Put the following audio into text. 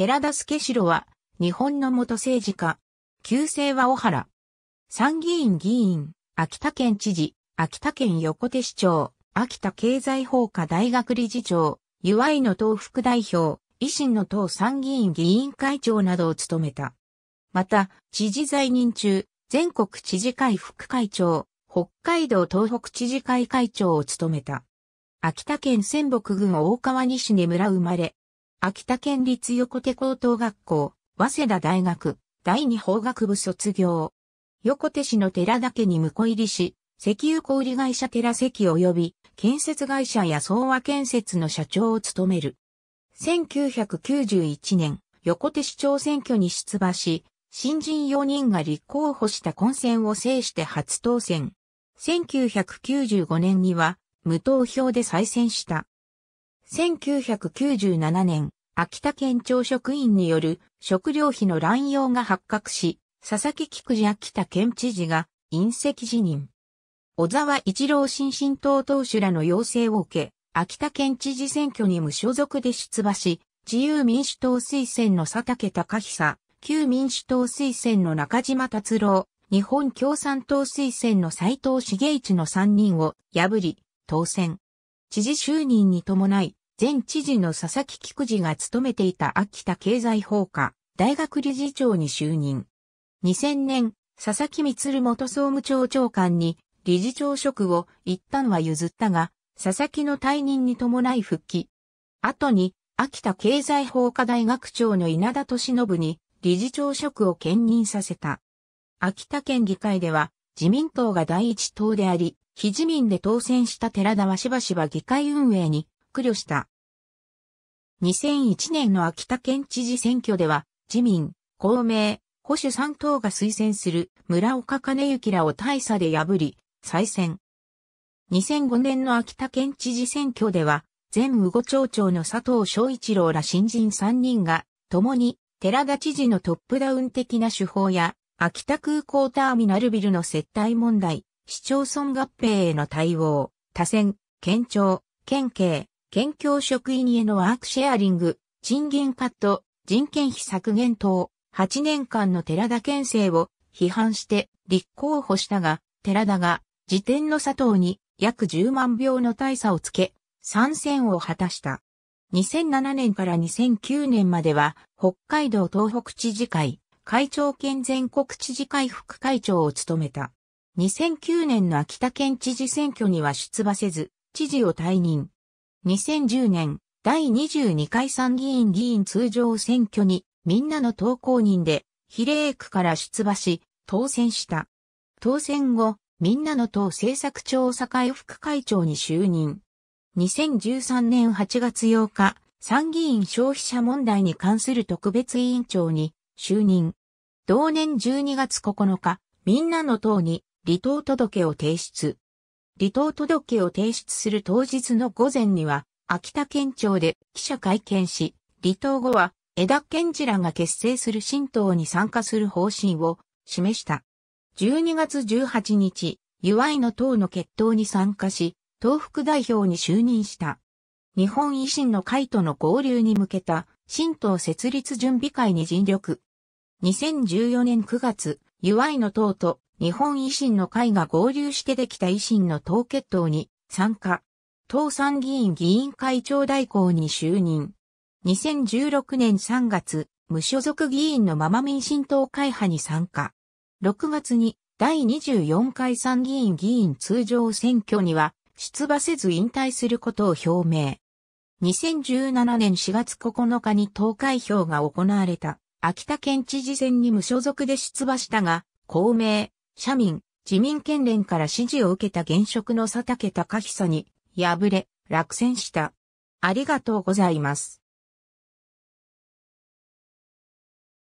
寺田助郎は、日本の元政治家。旧姓は小原。参議院議員、秋田県知事、秋田県横手市長、秋田経済法科大学理事長、岩井いの党副代表、維新の党参議院議員会長などを務めた。また、知事在任中、全国知事会副会長、北海道東北知事会会長を務めた。秋田県仙北郡大川西根村生まれ、秋田県立横手高等学校、早稲田大学、第二法学部卒業。横手市の寺田家に婿入りし、石油小売会社寺石及び、建設会社や総和建設の社長を務める。1991年、横手市長選挙に出馬し、新人4人が立候補した混戦を制して初当選。1995年には、無投票で再選した。1997年、秋田県庁職員による食料費の乱用が発覚し、佐々木菊次秋田県知事が隕石辞任。小沢一郎新進党党首らの要請を受け、秋田県知事選挙に無所属で出馬し、自由民主党推薦の佐竹隆久、旧民主党推薦の中島達郎、日本共産党推薦の斉藤茂一の3人を破り、当選。知事就任に伴い、前知事の佐々木菊次が務めていた秋田経済法科大学理事長に就任。2000年、佐々木光元総務庁長官に理事長職を一旦は譲ったが、佐々木の退任に伴い復帰。後に、秋田経済法科大学長の稲田敏信に理事長職を兼任させた。秋田県議会では自民党が第一党であり、非自民で当選した寺田はしばしば議会運営に苦慮した。2001年の秋田県知事選挙では、自民、公明、保守3党が推薦する村岡金幸らを大差で破り、再選。2005年の秋田県知事選挙では、前無後町長の佐藤昭一郎ら新人3人が、共に寺田知事のトップダウン的な手法や、秋田空港ターミナルビルの接待問題、市町村合併への対応、多選、県庁、県警、県境職員へのワークシェアリング、賃金カット、人件費削減等、8年間の寺田県政を批判して立候補したが、寺田が時点の佐藤に約10万票の大差をつけ、参戦を果たした。2007年から2009年までは、北海道東北知事会、会長兼全国知事会副会長を務めた。2009年の秋田県知事選挙には出馬せず、知事を退任。2010年、第22回参議院議員通常選挙に、みんなの投稿人で、比例区から出馬し、当選した。当選後、みんなの党政策調査会副会長に就任。2013年8月8日、参議院消費者問題に関する特別委員長に就任。同年12月9日、みんなの党に離党届を提出。離党届を提出する当日の午前には、秋田県庁で記者会見し、離党後は枝健次らが結成する新党に参加する方針を示した。12月18日、祝いの党の決闘に参加し、党副代表に就任した。日本維新の会との合流に向けた新党設立準備会に尽力。2014年9月、祝いの党と日本維新の会が合流してできた維新の党決闘に参加。党参議院議員会長代行に就任。2016年3月、無所属議員のまま民進党会派に参加。6月に第24回参議院議員通常選挙には出馬せず引退することを表明。2017年4月9日に投開票が行われた秋田県知事選に無所属で出馬したが、公明、社民、自民県連から支持を受けた現職の佐竹隆久に敗れ、落選した。ありがとうございます。